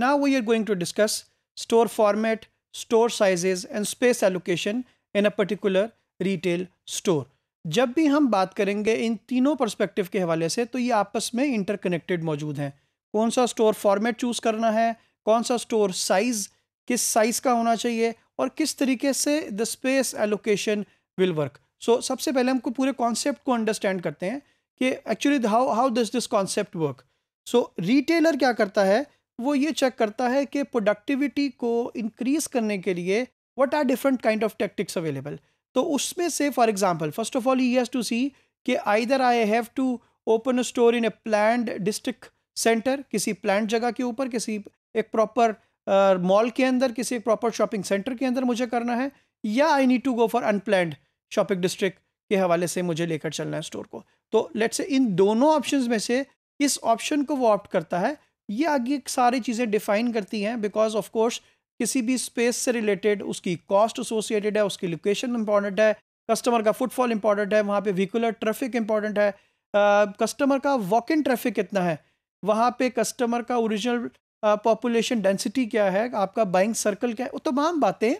Now we are going to discuss store format, store sizes and space allocation in a particular retail store. जब भी हम बात करेंगे इन तीनों पर्सपेक्टिव के हवाले से तो ये आपस में इंटरकनेक्टेड मौजूद हैं कौन सा स्टोर फॉर्मेट चूज़ करना है कौन सा स्टोर साइज़ किस साइज़ का होना चाहिए और किस तरीके से the space allocation will work so सबसे पहले हमको पूरे कॉन्सेप्ट को अंडरस्टैंड करते हैं कि actually how how does this concept work so retailer क्या करता है वो ये चेक करता है कि प्रोडक्टिविटी को इंक्रीज करने के लिए what are different kind of tactics available तो उसमें से for example first of all he has to see कि either I have to open store in a planned district centre किसी प्लान्ड जगह के ऊपर किसी एक प्रॉपर मॉल uh, के अंदर किसी एक प्रॉपर शॉपिंग सेंटर के अंदर मुझे करना है या I need to go for unplanned shopping district के हवाले से मुझे लेकर चलना है स्टोर को तो लेट्स से इन दोनों ऑप्शन में से इस ऑप्शन को वो ऑप्ट करता है ये आगे सारी चीज़ें डिफाइन करती हैं बिकॉज ऑफ कोर्स किसी भी स्पेस से रिलेटेड उसकी कॉस्ट एसोसिएटेड है उसकी लोकेशन इंपॉर्टेंट है कस्टमर का फुटफॉल इंपॉर्टेंट है वहाँ पे व्हीकुलर ट्रैफिक इंपॉर्टेंट है कस्टमर का वॉक इन ट्रैफिक कितना है वहाँ पे कस्टमर का ओरिजिनल पॉपुलेशन डेंसिटी क्या है आपका बाइंग सर्कल क्या है वो तमाम बातें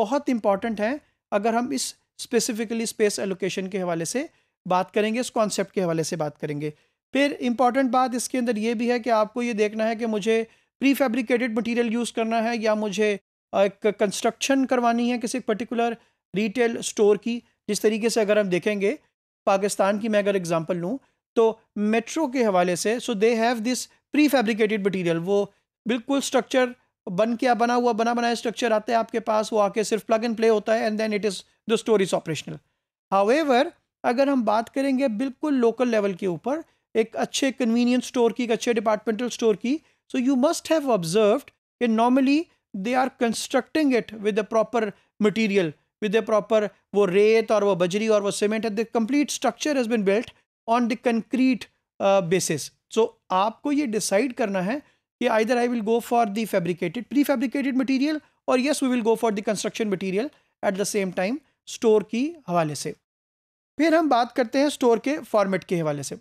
बहुत इंपॉर्टेंट हैं अगर हम इस स्पेसिफिकली स्पेस एलोकेशन के हवाले से बात करेंगे इस कॉन्सेप्ट के हवाले से बात करेंगे फिर इम्पॉर्टेंट बात इसके अंदर ये भी है कि आपको ये देखना है कि मुझे प्री फैब्रिकेटेड मटीरियल यूज़ करना है या मुझे एक कंस्ट्रक्शन करवानी है किसी पर्टिकुलर रिटेल स्टोर की जिस तरीके से अगर हम देखेंगे पाकिस्तान की मैं अगर एग्ज़ाम्पल लूँ तो मेट्रो के हवाले से so they have this prefabricated material वो बिल्कुल स्ट्रक्चर बन क्या बना हुआ बना बनाया स्ट्रक्चर आता है आपके पास वो आके सिर्फ प्लग एंड प्ले होता है and then it is the store is operational however अगर हम बात करेंगे बिल्कुल लोकल लेवल के ऊपर एक अच्छे कन्वीनियंस स्टोर की एक अच्छे डिपार्टमेंटल स्टोर की so you must have observed कि normally they are constructing it with a proper material with a proper वो रेत और वो बजरी और वो cement the complete structure has been built on the concrete basis so आपको ये डिसाइड करना है कि either I will go for the fabricated prefabricated material और yes we will go for the construction material at the same time store की हवाले से फिर हम बात करते हैं स्टोर के फॉर्मेट के हवाले से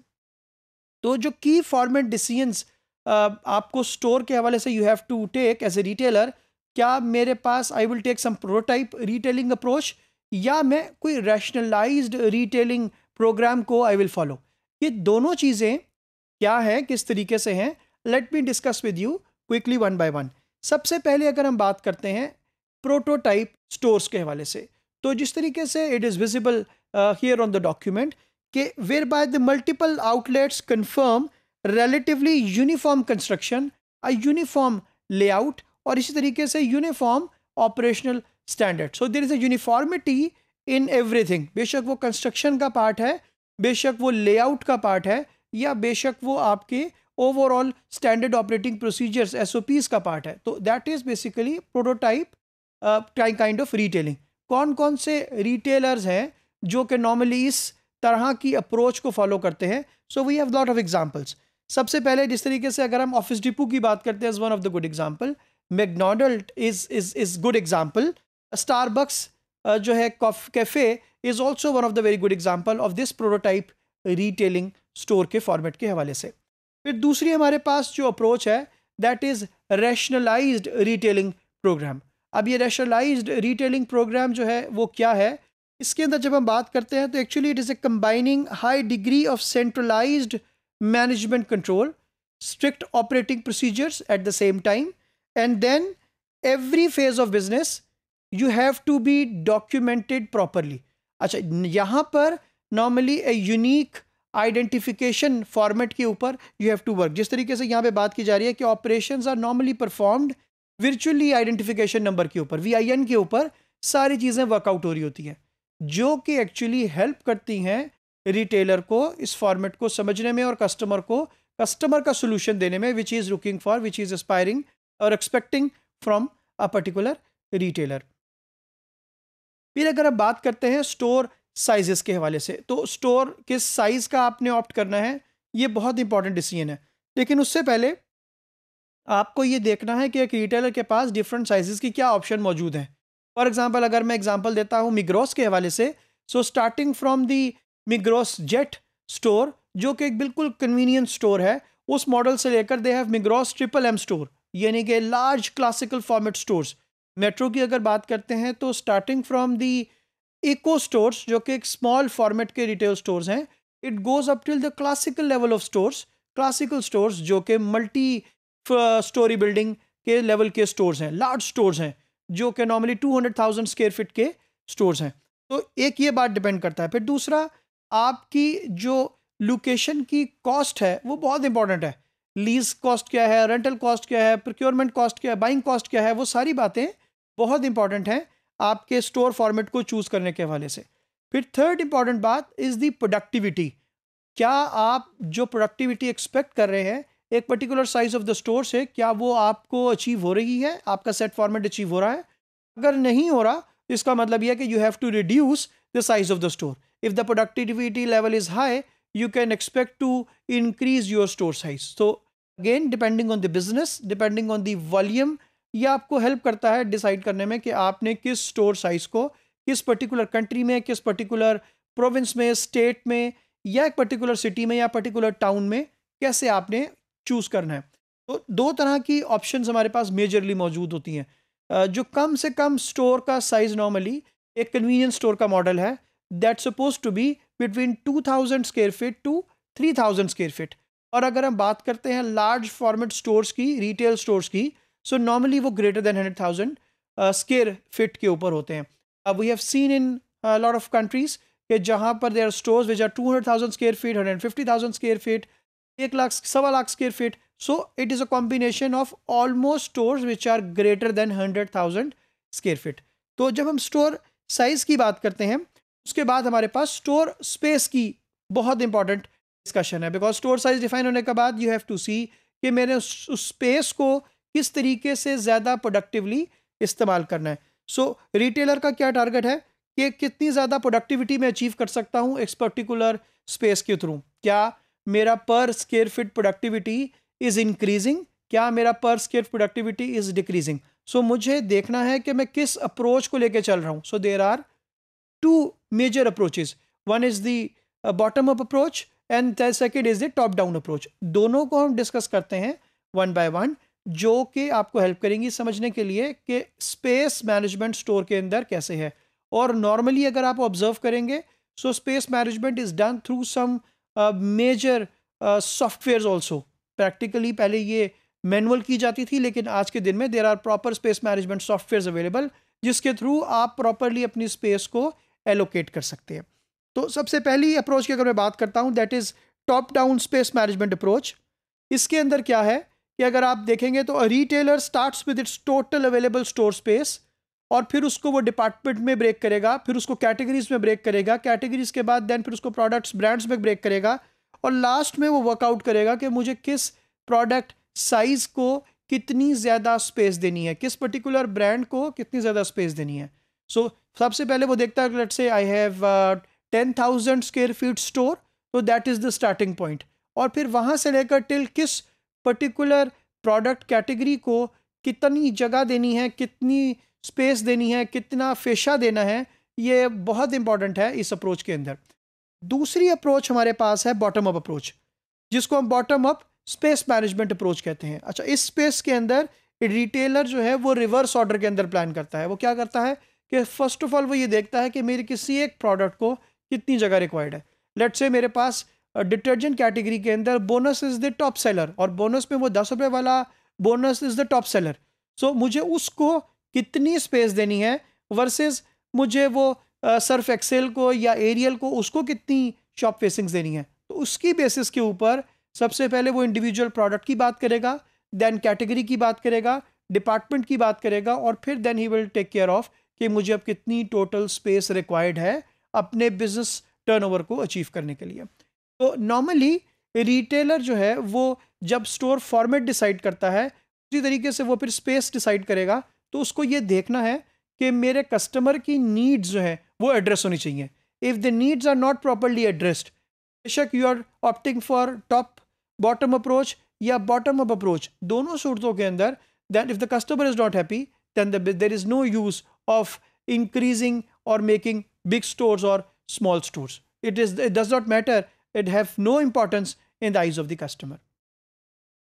तो जो की फॉर्मेट डिसीजंस आपको स्टोर के हवाले से you have to take as a retailer क्या मेरे पास I will take some prototype retailing approach या मैं कोई रैशनलाइज्ड रिटेलिंग प्रोग्राम को आई विल फॉलो ये दोनों चीज़ें क्या हैं किस तरीके से हैं let me discuss with you quickly one by one सबसे पहले अगर हम बात करते हैं प्रोटोटाइप स्टोर्स के हवाले से तो जिस तरीके से it is visible here on the document कि whereby the multiple outlets confirm relatively uniform construction a uniform layout और इसी तरीके से uniform operational standard so there is a uniformity in everything बेशक वो कंस्ट्रक्शन का पार्ट है बेशक वो लेआउट का पार्ट है या बेशक वो आपके ओवरऑल स्टैंडर्ड ऑपरेटिंग प्रोसीजर्स एस का पार्ट है तो that is basically prototype kind of retailing कौन कौन से रिटेलर्स हैं जो कि नॉर्मली इस तरह की अप्रोच को फॉलो करते हैं so we have lot of examples सबसे पहले जिस तरीके से अगर हम ऑफिस डिपो की बात करते हैं is one of the good example McDonald is is is good example Starbucks जो है cafe is also one of the very good example of this prototype retailing store के फॉर्मेट के हवाले से फिर दूसरी हमारे पास जो अप्रोच है that is rationalised retailing programme अब ये रैशनलाइज्ड रिटेलिंग प्रोग्राम जो है वो क्या है इसके अंदर जब हम बात करते हैं तो actually it is a combining high degree of centralised management control strict operating procedures at the same time and then every phase of business you have to be documented properly अच्छा यहाँ पर normally a unique identification format के ऊपर you have to work जिस तरीके से यहाँ पे बात की जा रही है कि operations are normally performed virtually identification number के ऊपर वी के ऊपर सारी चीज़ें वर्कआउट हो रही होती हैं जो कि एक्चुअली हेल्प करती हैं रिटेलर को इस फॉर्मेट को समझने में और कस्टमर को कस्टमर का सोल्यूशन देने में which is looking for which is aspiring और expecting from a particular retailer फिर अगर आप बात करते हैं स्टोर साइजेस के हवाले से तो स्टोर किस साइज़ का आपने ऑप्ट करना है ये बहुत इंपॉर्टेंट डिसीजन है लेकिन उससे पहले आपको ये देखना है कि एक रिटेलर के पास डिफरेंट साइजेस की क्या ऑप्शन मौजूद हैं फॉर एग्जाम्पल अगर मैं एग्जाम्पल देता हूँ मिग्रोस के हवाले से so starting from the Migros jet store जो कि एक बिल्कुल कन्वीनियंस स्टोर है उस मॉडल से लेकर they have Migros triple M store यानी कि large classical format stores metro की अगर बात करते हैं तो starting from the eco stores जो कि एक स्मॉल फॉर्मेट के रिटेल स्टोर्स हैं it goes up till the classical level of stores classical stores जो कि मल्टी स्टोरी बिल्डिंग के लेवल के स्टोर्स हैं लार्ज स्टोर्स हैं जो कि normally two hundred thousand square feet के स्टोर्स हैं तो एक ये बात डिपेंड करता है फिर दूसरा आपकी जो लोकेशन की कॉस्ट है वो बहुत इंपॉर्टेंट है लीज कॉस्ट क्या है रेंटल कॉस्ट क्या है प्रोक्योरमेंट कॉस्ट क्या है बाइंग कॉस्ट क्या है वो सारी बातें बहुत इंपॉर्टेंट हैं आपके स्टोर फॉर्मेट को चूज़ करने के हवाले से फिर थर्ड इंपॉर्टेंट बात इज़ दी प्रोडक्टिविटी क्या आप जो प्रोडक्टिविटी एक्सपेक्ट कर रहे हैं एक particular size of the store से क्या वो आपको अचीव हो रही है आपका सेट फॉर्मेट अचीव हो रहा है अगर नहीं हो रहा तो इसका मतलब यह है कि you have to reduce the size of the store if the productivity level is high you can expect to increase your store size तो again depending on the business depending on the volume ये आपको help करता है decide करने में कि आपने किस स्टोर साइज को किस पर्टिकुलर कंट्री में किस पर्टिकुलर प्रोविंस में स्टेट में या एक पर्टिकुलर सिटी में या पर्टिकुलर टाउन में कैसे आपने चूज़ करना है तो दो तरह की ऑप्शन हमारे पास मेजरली मौजूद होती हैं जो कम से कम स्टोर का साइज़ नॉर्मली एक कन्वीनियंस स्टोर का मॉडल है that suppose to be between two thousand square feet to three thousand square feet और अगर हम बात करते हैं लार्ज फॉर्मेट स्टोर्स की रिटेल स्टोर्स की सो नॉर्मली वो greater than hundred thousand square feet के ऊपर होते हैं we have seen in lot of countries के जहाँ पर there stores which are to hundred thousand square feet hundred fifty thousand square feet एक लाख सवा lakh square feet so it is a combination of almost stores which are greater than hundred thousand square feet तो जब हम store size की बात करते हैं उसके बाद हमारे पास स्टोर स्पेस की बहुत इंपॉर्टेंट डिस्कशन है बिकॉज स्टोर साइज डिफाइन होने के बाद यू हैव टू सी कि मैंने उस स्पेस को किस तरीके से ज़्यादा प्रोडक्टिवली इस्तेमाल करना है सो so, रिटेलर का क्या टारगेट है कि कितनी ज़्यादा प्रोडक्टिविटी मैं अचीव कर सकता हूँ इस पर्टिकुलर स्पेस के थ्रू क्या मेरा पर square feet productivity is increasing क्या मेरा पर square productivity is decreasing so मुझे देखना है कि मैं किस अप्रोच को लेकर चल रहा हूँ so there are two major approaches one is the bottom up approach and the second is the top down approach दोनों को हम डिस्कस करते हैं वन बाय वन जो कि आपको हेल्प करेंगी समझने के लिए कि स्पेस मैनेजमेंट स्टोर के अंदर कैसे है और नॉर्मली अगर आप ऑब्जर्व करेंगे so space management is done through some major software also practically पहले ये मैनुअल की जाती थी लेकिन आज के दिन में there are proper space management software available जिसके थ्रू आप प्रॉपरली अपनी स्पेस को एलोकेट कर सकते हैं तो सबसे पहली अप्रोच की अगर मैं बात करता हूँ that is top down space management approach इसके अंदर क्या है कि अगर आप देखेंगे तो retailer starts with its total available store space और फिर उसको वो डिपार्टमेंट में ब्रेक करेगा फिर उसको कैटेगरीज में ब्रेक करेगा कैटेगरीज के बाद देन फिर उसको प्रोडक्ट्स ब्रांड्स में ब्रेक करेगा और लास्ट में वो वर्कआउट करेगा कि मुझे किस प्रोडक्ट साइज़ को कितनी ज़्यादा स्पेस देनी है किस पर्टिकुलर ब्रांड को कितनी ज़्यादा स्पेस देनी है सो so, सबसे पहले वो देखता है let say I have ten thousand square feet store तो that is the starting point और फिर वहाँ से लेकर टिल किस पर्टिकुलर प्रोडक्ट कैटेगरी को कितनी जगह देनी है कितनी स्पेस देनी है कितना फेशा देना है ये बहुत इंपॉर्टेंट है इस अप्रोच के अंदर दूसरी अप्रोच हमारे पास है बॉटम अप अप्रोच जिसको हम bottom up space management approach कहते हैं अच्छा इस स्पेस के अंदर रिटेलर जो है वो रिवर्स ऑर्डर के अंदर प्लान करता है वो क्या करता है कि फर्स्ट ऑफ ऑल वो ये देखता है कि मेरे किसी एक प्रोडक्ट को कितनी जगह रिक्वायर्ड है लेट से मेरे पास डिटर्जेंट कैटेगरी के अंदर Bonus is the top seller और बोनस में वो दस रुपये वाला Bonus is the top seller so मुझे उसको कितनी स्पेस देनी है वर्सेस मुझे वो सर्फ एक्सेल को या एरियल को उसको कितनी शॉप फेसिंग्स देनी है तो उसकी बेसिस के ऊपर सबसे पहले वो इंडिविजुअल प्रोडक्ट की बात करेगा देन कैटेगरी की बात करेगा डिपार्टमेंट की बात करेगा और फिर then he will take care of कि मुझे अब कितनी टोटल स्पेस रिक्वायर्ड है अपने बिजनेस टर्नओवर को अचीव करने के लिए तो नॉर्मली रिटेलर जो है वो जब स्टोर फॉर्मेट डिसाइड करता है उसी तरीके से वो फिर स्पेस डिसाइड करेगा तो उसको ये देखना है कि मेरे कस्टमर की नीड्स जो है वो एड्रेस होनी चाहिए if the needs are not properly addressed बेशक you are opting for top bottom approach या बॉटम अप अप्रोच दोनों सूरतों के अंदर then if the customer is not happy then there is no use of increasing और making big store और small store it is it does not matter it have no importance in the eyes of the customer